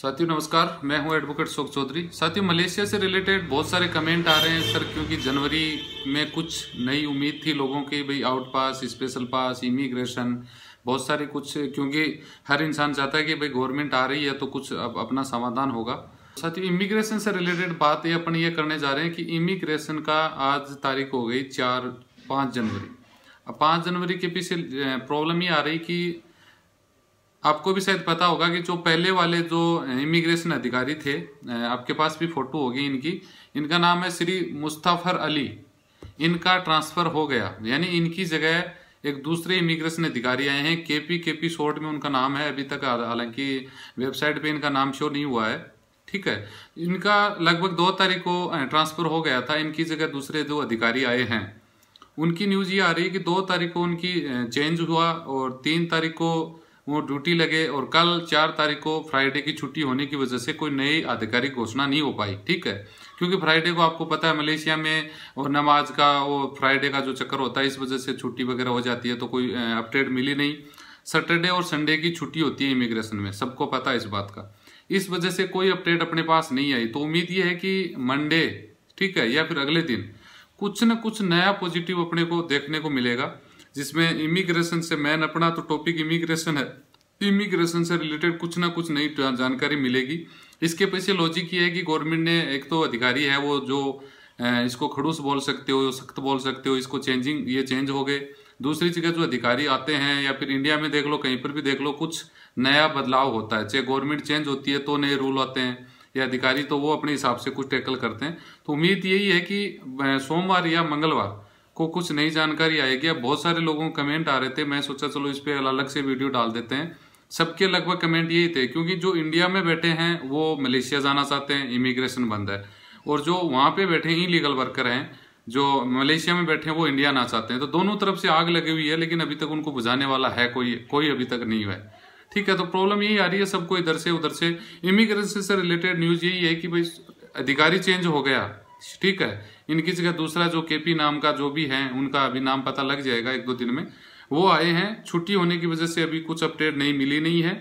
साथियों नमस्कार मैं हूं एडवोकेट शोक चौधरी साथियों मलेशिया से रिलेटेड बहुत सारे कमेंट आ रहे हैं सर क्योंकि जनवरी में कुछ नई उम्मीद थी लोगों की भाई out pass special pass immigration बहुत सारे कुछ क्योंकि हर इंसान चाहता है कि भाई गवर्नमेंट आ रही है तो कुछ अब अपना समाधान होगा साथियों इमिग्रेशन से रिलेटेड बात ये अपन ये करने जा रहे हैं कि इमिग्रेशन का आज तारीख हो गई चार पाँच जनवरी अब पाँच जनवरी के पीछे प्रॉब्लम ये आ रही कि आपको भी शायद पता होगा कि जो पहले वाले जो इमिग्रेशन अधिकारी थे आपके पास भी फ़ोटो होगी इनकी इनका नाम है श्री मुस्तफ़र अली इनका ट्रांसफ़र हो गया यानी इनकी जगह एक दूसरे इमिग्रेशन अधिकारी आए हैं के पी के पी शॉर्ट में उनका नाम है अभी तक हालांकि वेबसाइट पे इनका नाम शो नहीं हुआ है ठीक है इनका लगभग दो तारीख को ट्रांसफ़र हो गया था इनकी जगह दूसरे जो अधिकारी आए हैं उनकी न्यूज़ ये आ रही है कि दो तारीख को उनकी चेंज हुआ और तीन तारीख को वो ड्यूटी लगे और कल चार तारीख को फ्राइडे की छुट्टी होने की वजह से कोई नई आधिकारिक घोषणा नहीं हो पाई ठीक है क्योंकि फ्राइडे को आपको पता है मलेशिया में और नमाज का वो फ्राइडे का जो चक्कर होता है इस वजह से छुट्टी वगैरह हो जाती है तो कोई अपडेट मिली नहीं सैटरडे और संडे की छुट्टी होती है इमिग्रेशन में सबको पता है इस बात का इस वजह से कोई अपडेट अपने पास नहीं आई तो उम्मीद ये है कि मंडे ठीक है या फिर अगले दिन कुछ न कुछ नया पॉजिटिव अपने को देखने को मिलेगा जिसमें इमिग्रेशन से मैन अपना तो टॉपिक इमिग्रेशन है इमिग्रेशन से रिलेटेड कुछ ना कुछ नई जानकारी मिलेगी इसके पीछे लॉजिक ये है कि गवर्नमेंट ने एक तो अधिकारी है वो जो इसको खड़ूस बोल सकते हो सख्त बोल सकते हो इसको चेंजिंग ये चेंज हो गए दूसरी जगह जो अधिकारी आते हैं या फिर इंडिया में देख लो कहीं पर भी देख लो कुछ नया बदलाव होता है चाहे गवर्नमेंट चेंज होती है तो नए रूल आते हैं या अधिकारी तो वो अपने हिसाब से कुछ टैकल करते हैं तो उम्मीद यही है कि सोमवार या मंगलवार को कुछ नई जानकारी आएगी अब बहुत सारे लोगों के कमेंट आ रहे थे मैं सोचा चलो इस पर अलग से वीडियो डाल देते हैं सबके लगभग कमेंट यही थे क्योंकि जो इंडिया में बैठे हैं वो मलेशिया जाना चाहते हैं इमिग्रेशन बंद है और जो वहाँ पे बैठे इलीगल वर्कर हैं जो मलेशिया में बैठे हैं वो इंडिया आना चाहते हैं तो दोनों तरफ से आग लगी हुई है लेकिन अभी तक उनको बुझाने वाला है कोई कोई अभी तक नहीं हुआ है ठीक है तो प्रॉब्लम यही आ रही है सबको इधर से उधर से इमिग्रेशन से रिलेटेड न्यूज़ यही है कि भाई अधिकारी चेंज हो गया ठीक है इनकी जगह दूसरा जो केपी नाम का जो भी है उनका अभी नाम पता लग जाएगा एक दो दिन में वो आए हैं छुट्टी होने की वजह से अभी कुछ अपडेट नहीं मिली नहीं है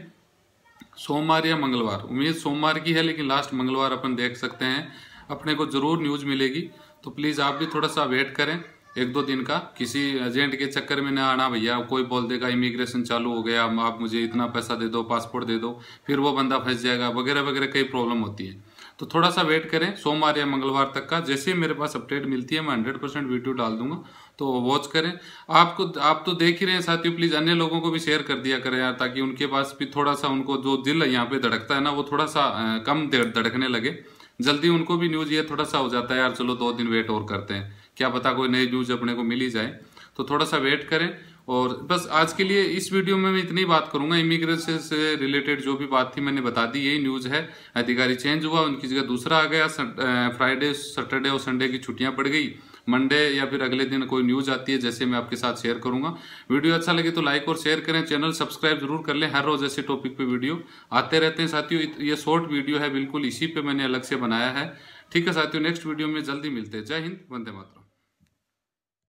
सोमवार या मंगलवार उम्मीद सोमवार की है लेकिन लास्ट मंगलवार अपन देख सकते हैं अपने को जरूर न्यूज मिलेगी तो प्लीज़ आप भी थोड़ा सा वेट करें एक दो दिन का किसी एजेंट के चक्कर में ना आना भैया कोई बोल देगा इमिग्रेशन चालू हो गया आप मुझे इतना पैसा दे दो पासपोर्ट दे दो फिर वो बंदा फंस जाएगा वगैरह वगैरह कई प्रॉब्लम होती है तो थोड़ा सा वेट करें सोमवार या मंगलवार तक का जैसे ही मेरे पास अपडेट मिलती है मैं हंड्रेड परसेंट वीडियो डाल दूंगा तो वॉच करें आपको आप तो देख ही रहे हैं साथियों प्लीज़ अन्य लोगों को भी शेयर कर दिया करें यार ताकि उनके पास भी थोड़ा सा उनको जो दिल यहाँ पे धड़कता है ना वो थोड़ा सा कम धड़कने लगे जल्दी उनको भी न्यूज़ ये थोड़ा सा हो जाता है यार चलो दो दिन वेट और करते हैं क्या पता कोई नई न्यूज़ अपने को मिल ही जाए तो थोड़ा सा वेट करें और बस आज के लिए इस वीडियो में मैं इतनी बात करूंगा इमिग्रेशन से रिलेटेड जो भी बात थी मैंने बता दी यही न्यूज़ है अधिकारी चेंज हुआ उनकी जगह दूसरा आ गया फ्राइडे सैटरडे और संडे की छुट्टियां पड़ गई मंडे या फिर अगले दिन कोई न्यूज़ आती है जैसे मैं आपके साथ शेयर करूंगा वीडियो अच्छा लगे तो लाइक और शेयर करें चैनल सब्सक्राइब जरूर कर लें हर रोज़ ऐसे टॉपिक पे वीडियो आते रहते हैं साथियों ये शॉर्ट वीडियो है बिल्कुल इसी पे मैंने अलग से बनाया है ठीक है साथियों नेक्स्ट वीडियो में जल्दी मिलते हैं जय हिंद वंदे मातृ